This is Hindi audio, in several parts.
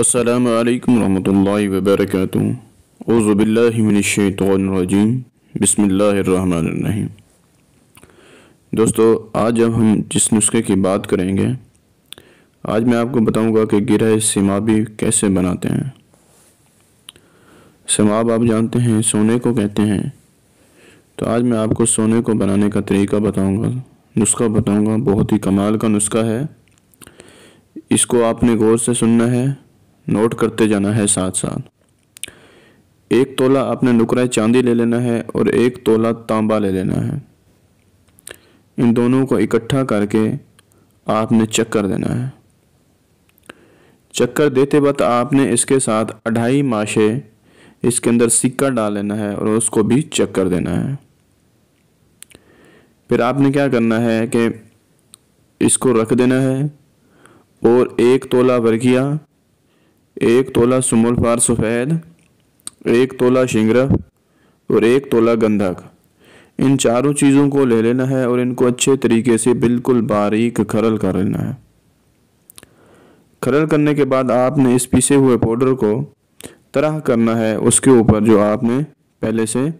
عليكم ورحمة الله وبركاته أعوذ بالله من الشيطان الرجيم بسم الله الرحمن الرحيم दोस्तों आज अब हम जिस नुस्खे की बात करेंगे आज मैं आपको बताऊंगा कि गिरह सिमाबी कैसे बनाते हैं सिमाब आप जानते हैं सोने को कहते हैं तो आज मैं आपको सोने को बनाने का तरीका बताऊंगा नुस्खा बताऊंगा बहुत ही कमाल का नुस्खा है इसको आपने गौर से सुनना है नोट करते जाना है साथ साथ एक तोला आपने नुकरा चांदी ले लेना है और एक तोला तांबा ले लेना है इन दोनों को इकट्ठा करके आपने चक्कर देना है चक्कर देते वक्त आपने इसके साथ अढ़ाई माशे इसके अंदर सिक्का डाल लेना है और उसको भी चक्कर देना है फिर आपने क्या करना है कि इसको रख देना है और एक तोला वर्गिया एक तोला सुमुलफार सफ़ेद एक तोला शिंगरा और एक तोला गंधक इन चारों चीज़ों को ले लेना है और इनको अच्छे तरीके से बिल्कुल बारीक खरल कर लेना है खरल करने के बाद आपने इस पीसे हुए पाउडर को तरह करना है उसके ऊपर जो आपने पहले से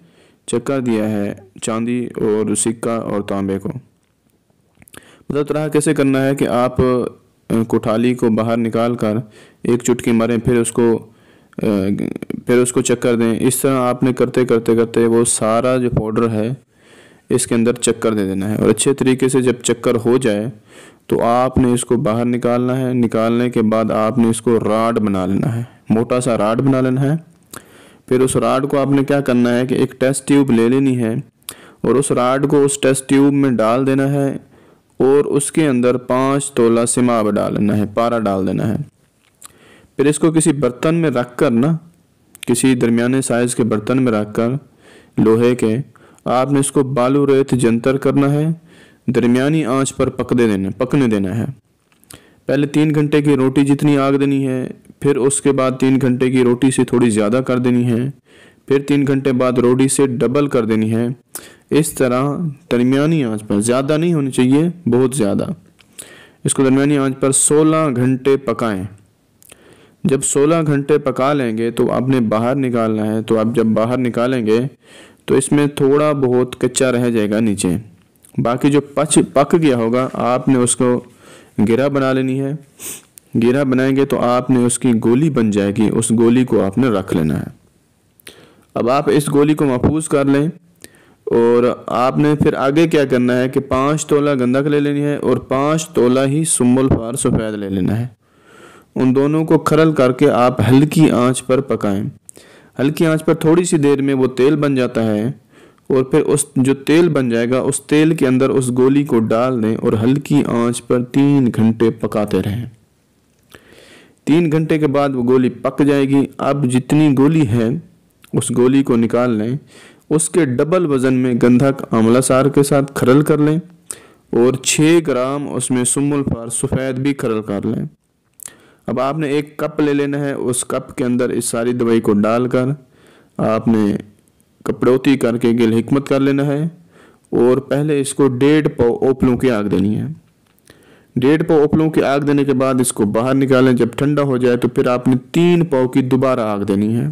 चक्का दिया है चांदी और सिक्का और तांबे को मतलब तरह कैसे करना है कि आप कोठाली को बाहर निकाल कर एक चुटकी मारें फिर उसको फिर उसको चक्कर दें इस तरह आपने करते करते करते वो सारा जो पाउडर है इसके अंदर चक्कर दे देना है और अच्छे तरीके से जब चक्कर हो जाए तो आपने इसको बाहर निकालना है निकालने के बाद आपने इसको राड बना लेना है मोटा सा राड बना लेना है फिर उस राड को आपने क्या करना है कि एक टेस्ट ट्यूब ले लेनी है और उस राड को उस टेस्ट ट्यूब में डाल देना है और उसके अंदर पाँच तोला सिमाब डालना है पारा डाल देना है फिर इसको किसी बर्तन में रख कर ना किसी दरमियाने साइज़ के बर्तन में रख कर लोहे के आपने इसको बालू रेत जंतर करना है दरमियानी आंच पर पक दे देना पकने देना है पहले तीन घंटे की रोटी जितनी आग देनी है फिर उसके बाद तीन घंटे की रोटी से थोड़ी ज़्यादा कर देनी है फिर तीन घंटे बाद रोटी से डबल कर देनी है इस तरह दरमियानी आंच पर ज़्यादा नहीं होनी चाहिए बहुत ज़्यादा इसको दरमियानी आंच पर 16 घंटे पकाएं जब 16 घंटे पका लेंगे तो आपने बाहर निकालना है तो आप जब बाहर निकालेंगे तो इसमें थोड़ा बहुत कच्चा रह जाएगा नीचे बाकी जो पच पक गया होगा आपने उसको गिरा बना लेनी है गिरा बनाएंगे तो आपने उसकी गोली बन जाएगी उस गोली को आपने रख लेना है अब आप इस गोली को महफूज कर लें और आपने फिर आगे क्या करना है कि पाँच तोला गंदक ले लेनी है और पाँच तोला ही सुम्बुल फार सफ़ेद ले लेना है उन दोनों को खरल करके आप हल्की आंच पर पकाएं हल्की आंच पर थोड़ी सी देर में वो तेल बन जाता है और फिर उस जो तेल बन जाएगा उस तेल के अंदर उस गोली को डाल दें और हल्की आंच पर तीन घंटे पकाते रहें तीन घंटे के बाद वो गोली पक जाएगी अब जितनी गोली है उस गोली को निकाल लें उसके डबल वज़न में गंधक आमला सार के साथ खरल कर लें और छः ग्राम उसमें फार सफ़ेद भी खरल कर लें अब आपने एक कप ले लेना है उस कप के अंदर इस सारी दवाई को डालकर आपने कपड़ोती करके गिल हिकमत कर लेना है और पहले इसको डेढ़ पाव ओपलों की आग देनी है डेढ़ पाव ओपलों की आग देने के बाद इसको बाहर निकालें जब ठंडा हो जाए तो फिर आपने तीन पाव की दोबारा आग देनी है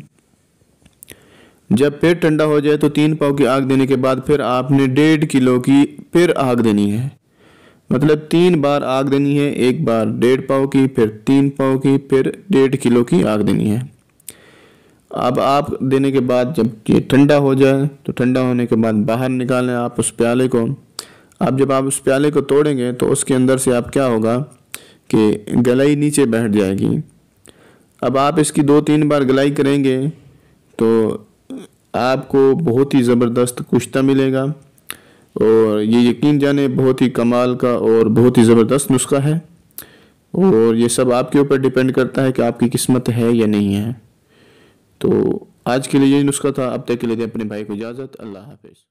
जब पेट ठंडा हो जाए तो तीन पाव की आग देने के बाद फिर आपने डेढ़ किलो की फिर आग देनी है मतलब तीन बार आग देनी है एक बार डेढ़ पाव की फिर तीन पाव की फिर डेढ़ किलो की आग देनी है अब आग देने के बाद जब ये ठंडा हो जाए तो ठंडा होने के बाद बाहर निकालें आप उस प्याले को अब जब आप उस प्याले को तोड़ेंगे तो उसके अंदर से आप क्या होगा कि गलाई नीचे बैठ जाएगी अब आप इसकी दो तीन बार गलाई करेंगे तो आपको बहुत ही ज़बरदस्त कुश्ता मिलेगा और ये यकीन जाने बहुत ही कमाल का और बहुत ही ज़बरदस्त नुस्खा है और ये सब आपके ऊपर डिपेंड करता है कि आपकी किस्मत है या नहीं है तो आज के लिए यही नुस्खा था अब तक के लिए अपने भाई को इजाज़त अल्लाह हाफिज़